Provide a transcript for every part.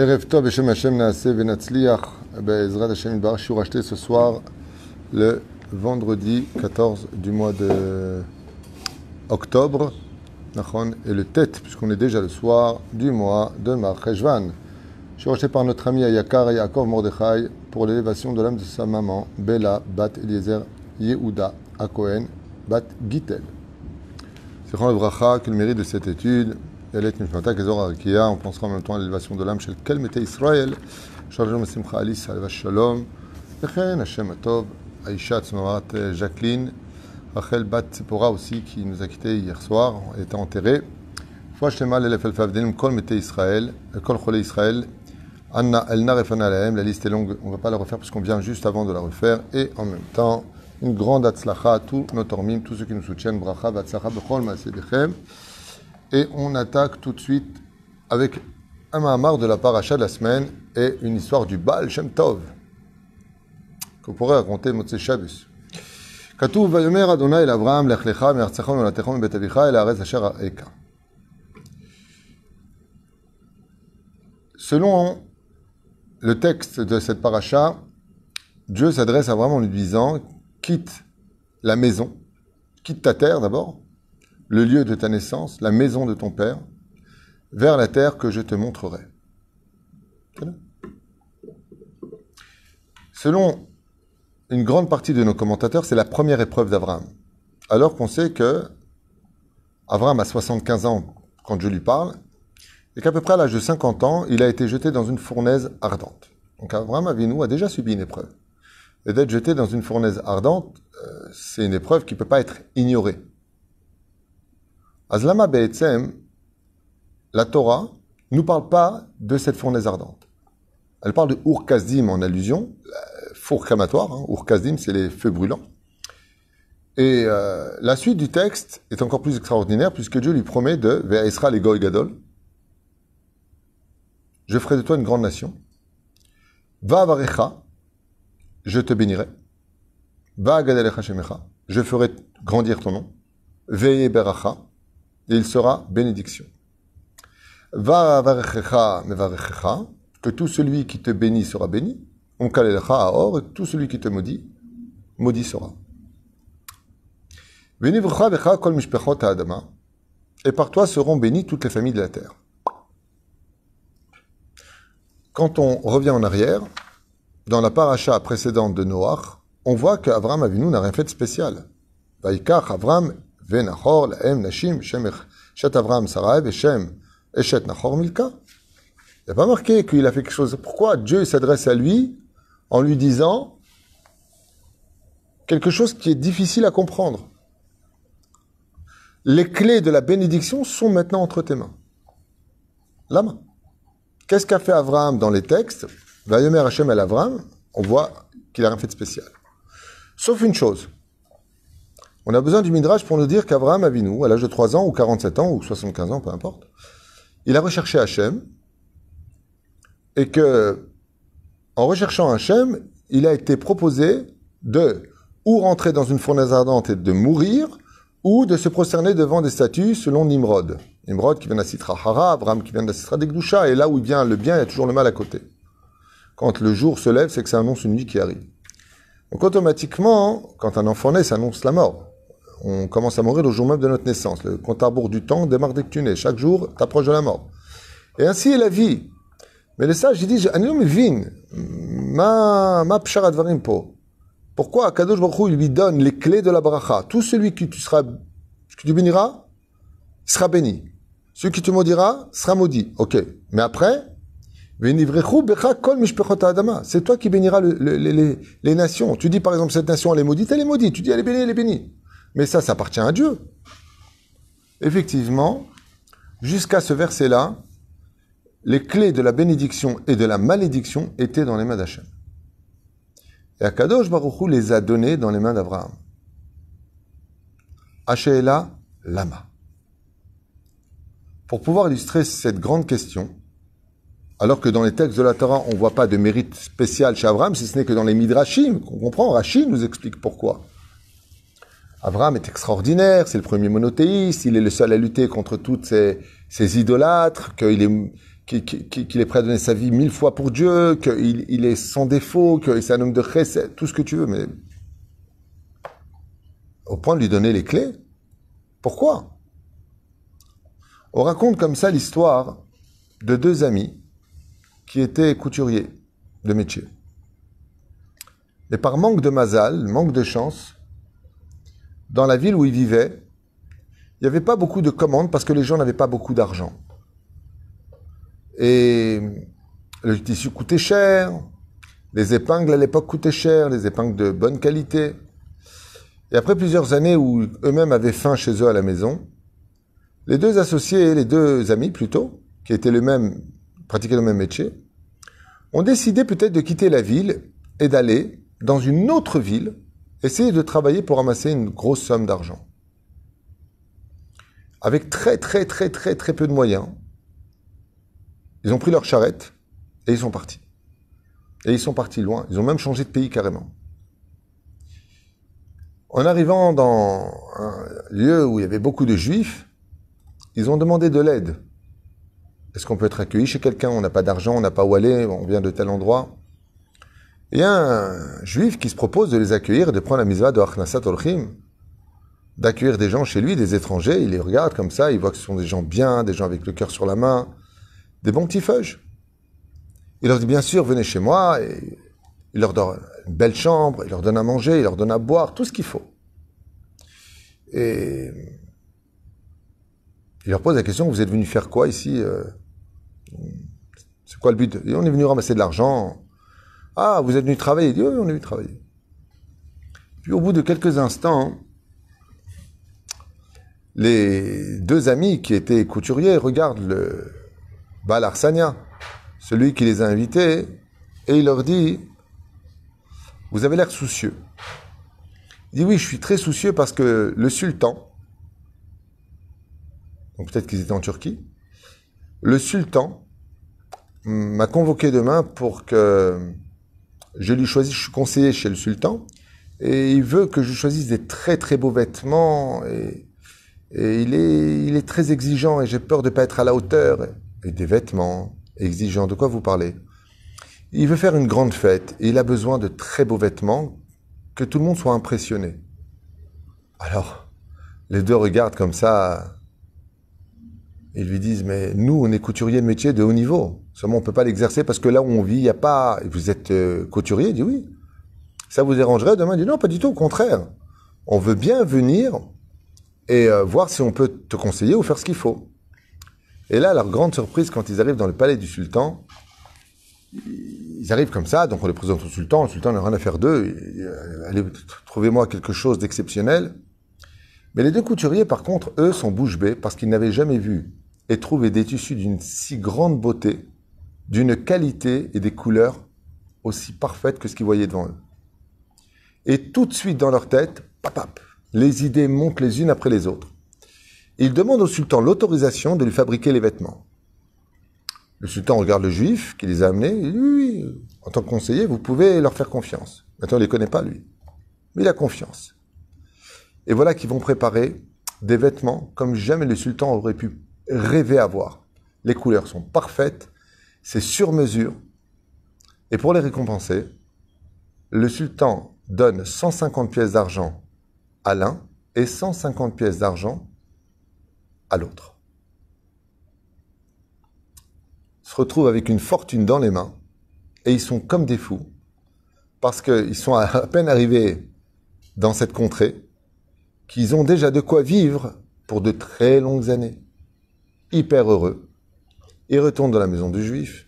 je suis racheté ce soir, le vendredi 14 du mois de octobre. Et le tête, puisqu'on est déjà le soir du mois de Marcheshvan. Je suis racheté par notre ami Ayakar et Yaakov Mordechai pour l'élévation de l'âme de sa maman, Bella Bat Eliezer Yehuda Akohen Bat Gitel. C'est le bracha que le mérite de cette étude on pensera en même temps à l'élévation de l'âme chez lequel mettait Israël. Shalom Simcha Alice, Shalom. Lechen, Hashem Atov, Aïcha Jacqueline, Rachel Bat Tzipora aussi, qui nous a quittés hier soir, est enterrée. Foi Shlema, l'élève Elfavdenim, Kol mettait Israël, euh, Kol Chole Israël, Anna Elna Refana La liste est longue, on ne va pas la refaire parce qu'on vient juste avant de la refaire. Et en même temps, une grande Atzlacha à tous nos tormim, tous ceux qui nous soutiennent. Bracha, Vatzlacha, Bechol, Masedechem et on attaque tout de suite avec un mahamar de la paracha de la semaine et une histoire du Baal Shem Tov qu'on pourrait raconter Motse Shabbos. Selon le texte de cette paracha, Dieu s'adresse à Abraham en lui disant Quitte la maison, quitte ta terre d'abord, le lieu de ta naissance, la maison de ton père, vers la terre que je te montrerai. Selon une grande partie de nos commentateurs, c'est la première épreuve d'Abraham. Alors qu'on sait que Abraham a 75 ans quand je lui parle, et qu'à peu près à l'âge de 50 ans, il a été jeté dans une fournaise ardente. Donc Abraham nous, a déjà subi une épreuve. Et d'être jeté dans une fournaise ardente, euh, c'est une épreuve qui ne peut pas être ignorée. Azlama Be'etzem, la Torah, nous parle pas de cette fournaise ardente. Elle parle de Urkazdim en allusion, euh, four crématoire. Hein. c'est les feux brûlants. Et euh, la suite du texte est encore plus extraordinaire puisque Dieu lui promet de Ve'esra les Gadol. Je ferai de toi une grande nation. Va je te bénirai. Va gadalecha je ferai grandir ton nom. Ve'e et il sera bénédiction. Va que tout celui qui te bénit sera béni. On kalelcha or »« et tout celui qui te maudit, maudit sera. kol mishpechot adama, et par toi seront bénies toutes les familles de la terre. Quand on revient en arrière, dans la paracha précédente de Noach, on voit qu'Avram Avinu n'a rien fait de spécial. Avram il n'y a pas marqué qu'il a fait quelque chose. Pourquoi Dieu s'adresse à lui en lui disant quelque chose qui est difficile à comprendre Les clés de la bénédiction sont maintenant entre tes mains. La main. Qu'est-ce qu'a fait Abraham dans les textes Hachem el on voit qu'il n'a rien fait de spécial. Sauf une chose. On a besoin du Midrash pour nous dire qu'Abraham Avinu, à l'âge de 3 ans, ou 47 ans, ou 75 ans, peu importe, il a recherché Hachem, et que, en recherchant Hachem, il a été proposé de ou rentrer dans une fournaise ardente et de mourir, ou de se prosterner devant des statues selon Nimrod. Nimrod qui vient à Hara, Abraham qui vient de à Degdusha, et là où il vient le bien, il y a toujours le mal à côté. Quand le jour se lève, c'est que ça annonce une nuit qui arrive. Donc automatiquement, quand un enfant naît, ça annonce la mort. On commence à mourir le jour même de notre naissance. Le compte à du temps démarre dès que tu nais. Chaque jour, t'approches de la mort. Et ainsi est la vie. Mais les sages, ils disent, ma, ma Pourquoi Kadosh Baruch Hu, il lui donne les clés de la bracha Tout celui qui tu seras, tu béniras, sera béni. Celui qui te maudira sera maudit. Ok. Mais après, c'est toi qui béniras les, les, nations. Tu dis par exemple, cette nation, elle est maudite, elle est maudite. Tu dis, elle est bénie, elle est bénie. Mais ça, ça appartient à Dieu. Effectivement, jusqu'à ce verset-là, les clés de la bénédiction et de la malédiction étaient dans les mains d'Hachem. Et Akadosh Baruchou les a données dans les mains d'Abraham. Hachéla Lama. Pour pouvoir illustrer cette grande question, alors que dans les textes de la Torah, on ne voit pas de mérite spécial chez Abraham, si ce n'est que dans les Midrashim, qu'on comprend, Rachid nous explique pourquoi. Abraham est extraordinaire, c'est le premier monothéiste, il est le seul à lutter contre toutes ces, idolâtres, qu'il est, est prêt à donner sa vie mille fois pour Dieu, qu'il est sans défaut, qu'il est un homme de chesed, tout ce que tu veux, mais au point de lui donner les clés Pourquoi On raconte comme ça l'histoire de deux amis qui étaient couturiers de métier. Et par manque de mazal, manque de chance, dans la ville où ils vivaient, il n'y avait pas beaucoup de commandes parce que les gens n'avaient pas beaucoup d'argent. Et le tissu coûtait cher, les épingles à l'époque coûtaient cher, les épingles de bonne qualité. Et après plusieurs années où eux-mêmes avaient faim chez eux à la maison, les deux associés, les deux amis plutôt, qui étaient le même pratiquaient le même métier, ont décidé peut-être de quitter la ville et d'aller dans une autre ville Essayez de travailler pour ramasser une grosse somme d'argent. Avec très très très très très peu de moyens, ils ont pris leur charrette et ils sont partis. Et ils sont partis loin. Ils ont même changé de pays carrément. En arrivant dans un lieu où il y avait beaucoup de juifs, ils ont demandé de l'aide. Est-ce qu'on peut être accueilli chez quelqu'un On n'a pas d'argent, on n'a pas où aller, on vient de tel endroit. Il y a un juif qui se propose de les accueillir, de prendre la misva de Achnasat olchim, d'accueillir des gens chez lui, des étrangers, il les regarde comme ça, il voit que ce sont des gens bien, des gens avec le cœur sur la main, des bons petits feuges. Il leur dit bien sûr, venez chez moi, et il leur donne une belle chambre, il leur donne à manger, il leur donne à boire, tout ce qu'il faut. Et il leur pose la question, vous êtes venus faire quoi ici euh, C'est quoi le but et On est venu ramasser de l'argent, ah, vous êtes venu travailler Il dit Oui, on est venu travailler. Puis au bout de quelques instants, les deux amis qui étaient couturiers regardent le Bal Arsania, celui qui les a invités, et il leur dit Vous avez l'air soucieux. Il dit Oui, je suis très soucieux parce que le sultan, donc peut-être qu'ils étaient en Turquie, le sultan m'a convoqué demain pour que je lui choisis, je suis conseiller chez le sultan, et il veut que je choisisse des très très beaux vêtements, et, il, est, il est très exigeant, et j'ai peur de ne pas être à la hauteur. Et des vêtements exigeants, de quoi vous parlez Il veut faire une grande fête, et il a besoin de très beaux vêtements, que tout le monde soit impressionné. Alors, les deux regardent comme ça, ils lui disent, mais nous, on est couturier de métier de haut niveau. Seulement, on ne peut pas l'exercer parce que là où on vit, il n'y a pas... Vous êtes euh, couturier Il dit oui. Ça vous dérangerait demain Il dit non, pas du tout, au contraire. On veut bien venir et euh, voir si on peut te conseiller ou faire ce qu'il faut. Et là, leur grande surprise, quand ils arrivent dans le palais du sultan, ils arrivent comme ça, donc on les présente au sultan, le sultan n'a rien à faire d'eux, allez, trouvez-moi quelque chose d'exceptionnel. Mais les deux couturiers, par contre, eux, sont bouche bée parce qu'ils n'avaient jamais vu et trouver des tissus d'une si grande beauté, d'une qualité et des couleurs aussi parfaites que ce qu'ils voyaient devant eux. Et tout de suite dans leur tête, papap, les idées montent les unes après les autres. Ils demandent au sultan l'autorisation de lui fabriquer les vêtements. Le sultan regarde le juif qui les a amenés. Et lui, en tant que conseiller, vous pouvez leur faire confiance. Maintenant, il ne les connaît pas, lui. Mais il a confiance. Et voilà qu'ils vont préparer des vêtements comme jamais le sultan aurait pu rêver à voir. Les couleurs sont parfaites, c'est sur mesure. Et pour les récompenser, le sultan donne 150 pièces d'argent à l'un et 150 pièces d'argent à l'autre. Se retrouvent avec une fortune dans les mains et ils sont comme des fous parce qu'ils sont à peine arrivés dans cette contrée qu'ils ont déjà de quoi vivre pour de très longues années hyper heureux. Ils retournent dans la maison du juif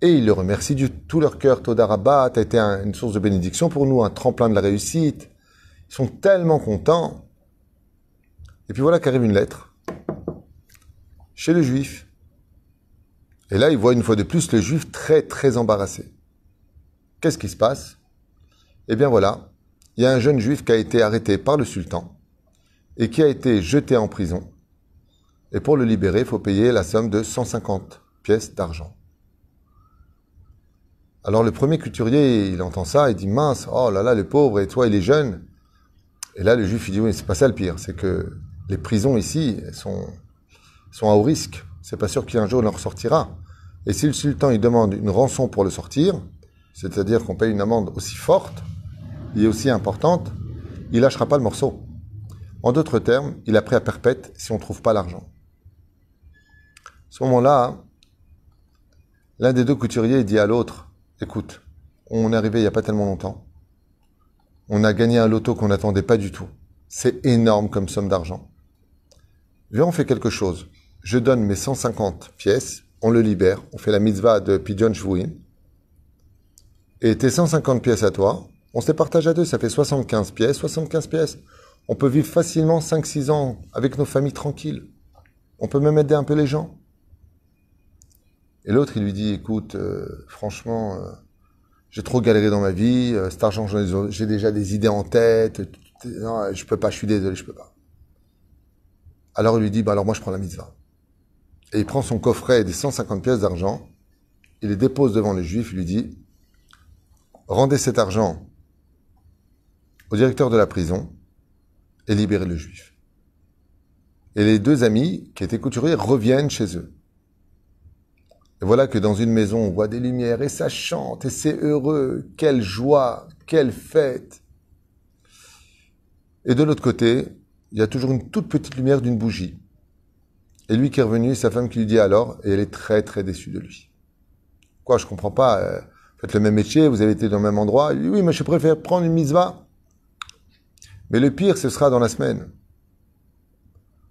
et ils le remercient de tout leur cœur. Todaraba, tu as été une source de bénédiction pour nous, un tremplin de la réussite. Ils sont tellement contents. Et puis voilà qu'arrive une lettre chez le juif. Et là, ils voient une fois de plus le juif très, très embarrassé. Qu'est-ce qui se passe Eh bien voilà, il y a un jeune juif qui a été arrêté par le sultan et qui a été jeté en prison et pour le libérer, il faut payer la somme de 150 pièces d'argent. Alors le premier couturier, il entend ça, il dit mince, oh là là, le pauvre, et toi, il est jeune. Et là, le juif, il dit oui, c'est pas ça le pire, c'est que les prisons ici sont, sont à haut risque. C'est pas sûr qu'un jour il en ressortira. Et si le sultan il demande une rançon pour le sortir, c'est-à-dire qu'on paye une amende aussi forte et aussi importante, il lâchera pas le morceau. En d'autres termes, il a pris à perpète si on ne trouve pas l'argent ce moment-là, l'un des deux couturiers dit à l'autre, écoute, on est arrivé il n'y a pas tellement longtemps. On a gagné un loto qu'on n'attendait pas du tout. C'est énorme comme somme d'argent. Viens, on fait quelque chose. Je donne mes 150 pièces, on le libère, on fait la mitzvah de Pidyon Shvouin. Et tes 150 pièces à toi, on se les partage à deux, ça fait 75 pièces, 75 pièces. On peut vivre facilement 5-6 ans avec nos familles tranquilles. On peut même aider un peu les gens. Et l'autre, il lui dit, écoute, euh, franchement, euh, j'ai trop galéré dans ma vie, euh, cet argent, j'ai déjà des idées en tête, non, je peux pas, je suis désolé, je peux pas. Alors il lui dit, bah alors moi je prends la mitzvah. Et il prend son coffret des 150 pièces d'argent, il les dépose devant le juif, il lui dit, rendez cet argent au directeur de la prison et libérez le juif. Et les deux amis qui étaient couturiers reviennent chez eux. Et voilà que dans une maison, on voit des lumières et ça chante et c'est heureux. Quelle joie, quelle fête. Et de l'autre côté, il y a toujours une toute petite lumière d'une bougie. Et lui qui est revenu, sa femme qui lui dit alors, et elle est très très déçue de lui. Quoi, je comprends pas. Euh, faites le même métier, vous avez été dans le même endroit. oui, mais je préfère prendre une va Mais le pire, ce sera dans la semaine.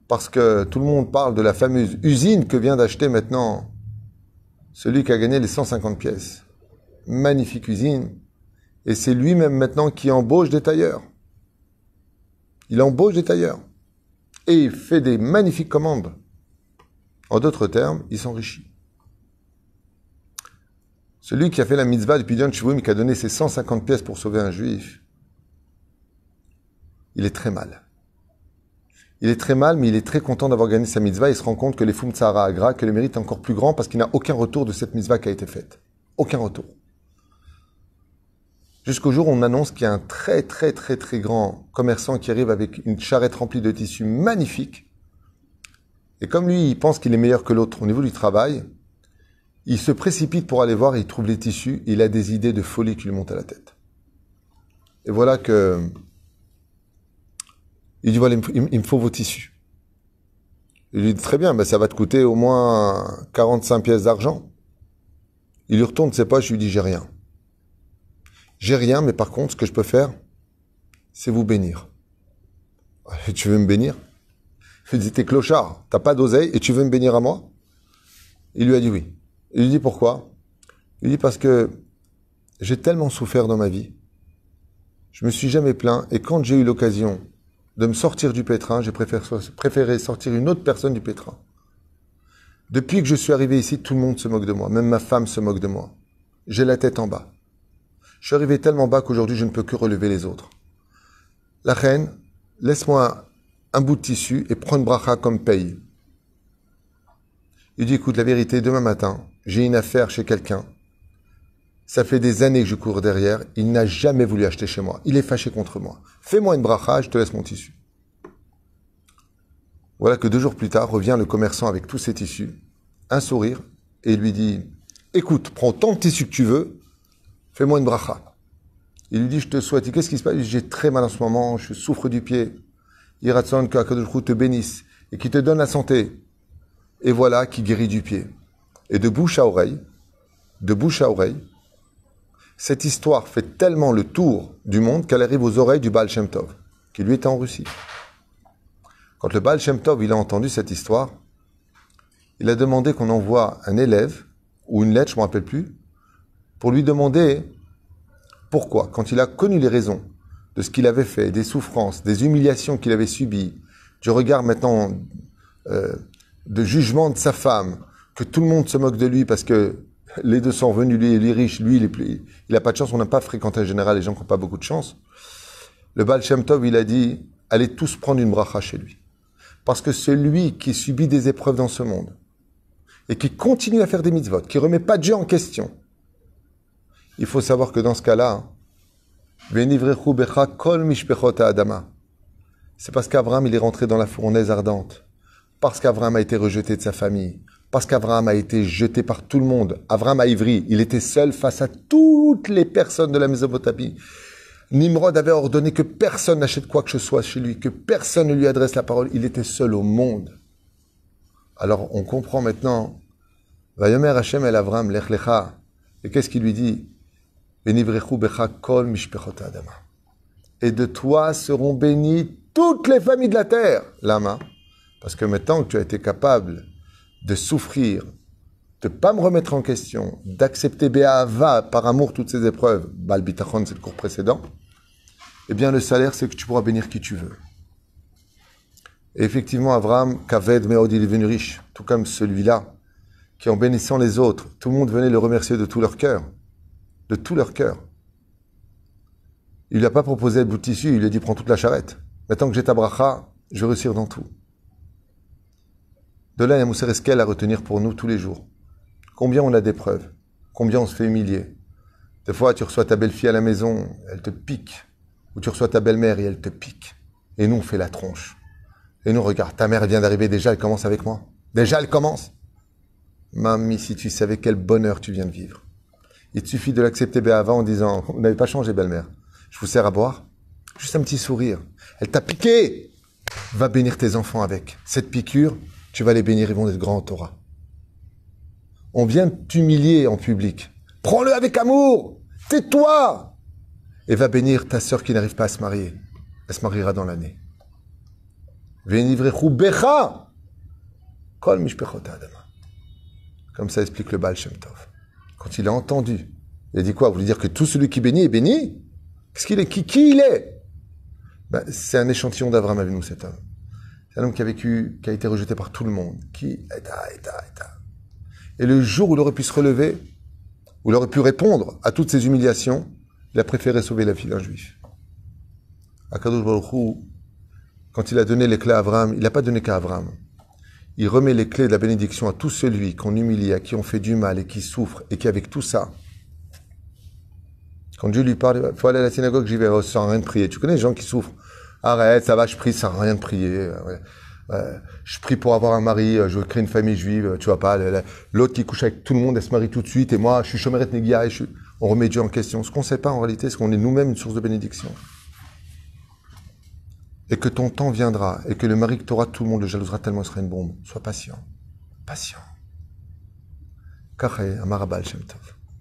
Parce que tout le monde parle de la fameuse usine que vient d'acheter maintenant celui qui a gagné les 150 pièces. Magnifique usine. Et c'est lui-même maintenant qui embauche des tailleurs. Il embauche des tailleurs. Et il fait des magnifiques commandes. En d'autres termes, il s'enrichit. Celui qui a fait la mitzvah du Pidyon Shivouim qui a donné ses 150 pièces pour sauver un juif, il est très mal il est très mal, mais il est très content d'avoir gagné sa mitzvah. Il se rend compte que les Fum Agra, que le mérite est encore plus grand parce qu'il n'a aucun retour de cette mitzvah qui a été faite. Aucun retour. Jusqu'au jour où on annonce qu'il y a un très très très très grand commerçant qui arrive avec une charrette remplie de tissus magnifiques Et comme lui, il pense qu'il est meilleur que l'autre au niveau du travail, il se précipite pour aller voir, il trouve les tissus, il a des idées de folie qui lui montent à la tête. Et voilà que il dit, voilà, il me faut vos tissus. Il lui dit, très bien, ben, ça va te coûter au moins 45 pièces d'argent. Il lui retourne c'est pas, je lui dis j'ai rien. J'ai rien, mais par contre, ce que je peux faire, c'est vous bénir. Ah, tu veux me bénir Il dit, t'es clochard, t'as pas d'oseille et tu veux me bénir à moi Il lui a dit oui. Il lui dit, pourquoi Il lui dit, parce que j'ai tellement souffert dans ma vie. Je me suis jamais plaint et quand j'ai eu l'occasion de me sortir du pétrin, j'ai préféré sortir une autre personne du pétrin. Depuis que je suis arrivé ici, tout le monde se moque de moi, même ma femme se moque de moi. J'ai la tête en bas. Je suis arrivé tellement bas qu'aujourd'hui je ne peux que relever les autres. La reine, laisse-moi un bout de tissu et prends bracha comme paye. Il dit, écoute, la vérité, demain matin, j'ai une affaire chez quelqu'un. Ça fait des années que je cours derrière. Il n'a jamais voulu acheter chez moi. Il est fâché contre moi. Fais-moi une bracha, je te laisse mon tissu. Voilà que deux jours plus tard revient le commerçant avec tous ses tissus, un sourire, et lui dit Écoute, prends tant de tissus que tu veux, fais-moi une bracha. Il lui dit Je te souhaite. Qu'est-ce qui se passe J'ai très mal en ce moment, je souffre du pied. Iratson, que te bénisse et qui te donne la santé. Et voilà qui guérit du pied. Et de bouche à oreille, de bouche à oreille, cette histoire fait tellement le tour du monde qu'elle arrive aux oreilles du Baal qui lui était en Russie. Quand le Baal il a entendu cette histoire, il a demandé qu'on envoie un élève, ou une lettre, je ne me rappelle plus, pour lui demander pourquoi, quand il a connu les raisons de ce qu'il avait fait, des souffrances, des humiliations qu'il avait subies, du regard maintenant euh, de jugement de sa femme, que tout le monde se moque de lui parce que les deux sont venus lui, il est lui, il, est plus, il a pas de chance, on n'a pas fréquenté en général les gens qui n'ont pas beaucoup de chance. Le Baal Shem Tov, il a dit, allez tous prendre une bracha chez lui. Parce que c'est lui qui subit des épreuves dans ce monde, et qui continue à faire des mitzvot, qui remet pas Dieu en question, il faut savoir que dans ce cas-là, C'est parce qu'Abraham, il est rentré dans la fournaise ardente. Parce qu'Abraham a été rejeté de sa famille parce qu'Abraham a été jeté par tout le monde. Abraham a ivri. il était seul face à toutes les personnes de la Mésopotamie. Nimrod avait ordonné que personne n'achète quoi que ce soit chez lui, que personne ne lui adresse la parole. Il était seul au monde. Alors on comprend maintenant. Vayomer el Et qu'est-ce qu'il lui dit kol Et de toi seront bénies toutes les familles de la terre. Lama. Parce que maintenant que tu as été capable de souffrir, de pas me remettre en question, d'accepter Béhava par amour toutes ces épreuves, Balbitachon, c'est le cours précédent, eh bien le salaire, c'est que tu pourras bénir qui tu veux. Et effectivement, Abraham, Kaved Meod, il est devenu riche, tout comme celui-là, qui en bénissant les autres, tout le monde venait le remercier de tout leur cœur. De tout leur cœur. Il lui a pas proposé le bout de tissu, il lui a dit prends toute la charrette. Maintenant que j'ai ta bracha, je vais réussir dans tout. De là, Yamousser Eskel à retenir pour nous tous les jours. Combien on a des preuves, Combien on se fait humilier Des fois, tu reçois ta belle-fille à la maison, elle te pique. Ou tu reçois ta belle-mère et elle te pique. Et nous, on fait la tronche. Et nous, regarde, ta mère vient d'arriver, déjà, elle commence avec moi. Déjà, elle commence. Mamie, si tu savais quel bonheur tu viens de vivre. Il te suffit de l'accepter avant en disant, vous n'avez pas changé, belle-mère. Je vous sers à boire. Juste un petit sourire. Elle t'a piqué. Va bénir tes enfants avec. Cette piqûre, tu vas les bénir, ils vont être grands en Torah. On vient t'humilier en public. Prends-le avec amour. Tais-toi. Et va bénir ta sœur qui n'arrive pas à se marier. Elle se mariera dans l'année. Becha. Comme ça explique le Baal Quand il a entendu, il a dit quoi Vous voulez dire que tout celui qui bénit est béni Qu'est-ce qu'il est, qui, il est ben, C'est un échantillon d'Avram Avinu, cet homme. C'est un homme qui a vécu, qui a été rejeté par tout le monde, qui Et le jour où il aurait pu se relever, où il aurait pu répondre à toutes ces humiliations, il a préféré sauver la fille d'un juif. Akadosh Baruch quand il a donné les clés à Abraham, il n'a pas donné qu'à Abraham. Il remet les clés de la bénédiction à tout celui qu'on humilie, à qui on fait du mal et qui souffre et qui, avec tout ça, quand Dieu lui parle, il faut aller à la synagogue, j'y vais, oh, sans rien de prier. Tu connais les gens qui souffrent arrête, ça va, je prie, ça sert à rien de prier. Euh, je prie pour avoir un mari, euh, je veux créer une famille juive, euh, tu vois pas. L'autre qui couche avec tout le monde, elle se marie tout de suite, et moi, je suis chomeret négia, et je suis... on remet Dieu en question. Ce qu'on ne sait pas en réalité, c'est qu'on est, nous-mêmes une source de bénédiction. Et que ton temps viendra, et que le mari que tu auras, tout le monde le jalousera tellement il sera une bombe. Sois patient. Patient.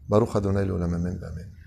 Baruch Adonai Amen.